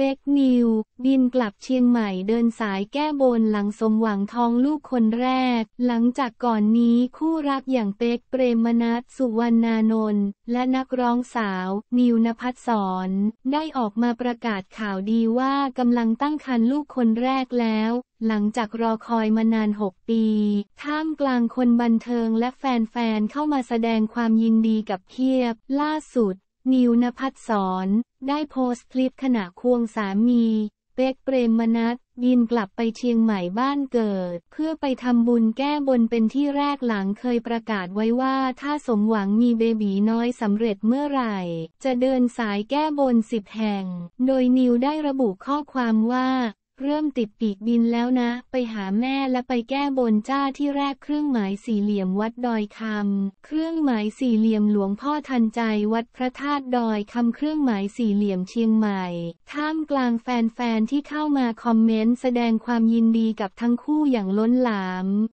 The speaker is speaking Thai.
เบคกนิว บินกลับเชียงใหม่ เดินสายแก้บนหลังสมหวังทองลูกคนแรก หลังจากก่อนนี้คู่รักอย่างเปคกเปรมนัทสุวรรณานนท์ และนักร้องสาว นิวนภัสสรได้ออกมาประกาศข่าวดีว่ากำลังตั้งครรภ์ลูกคนแรกแล้ว หลังจากรอคอยมานาน 6 ปี ท่ามกลางคนบันเทิงและแฟนๆ เข้ามาแสดงความยินดีกับเพียบ ล่าสุดนิวนภัสสนได้โพสต์คลิปขณะควงสามี เป็กเปรมมนัสบินกลับไปเชียงใหม่บ้านเกิด เพื่อไปทำบุญแก้บนเป็นที่แรกหลังเคยประกาศไว้ว่าถ้าสมหวังมีเบบีน้อยสำเร็จเมื่อไหร่ จะเดินสายแก้บนสิบแห่ง โดยนิวได้ระบุข้อความว่าเริ่มติดปีกบินแล้วนะ ไปหาแม่และไปแก้บนจ้าที่แรกเครื่องหมายสี่เหลี่ยมวัดดอยคำ เครื่องหมายสี่เหลี่ยมหลวงพ่อทันใจ วัดพระธาตุดอยคำเครื่องหมายสี่เหลี่ยมเชียงใหม่ ท่ามกลางแฟนๆที่เข้ามาคอมเมนต์แสดงความยินดีกับทั้งคู่อย่างล้นหลาม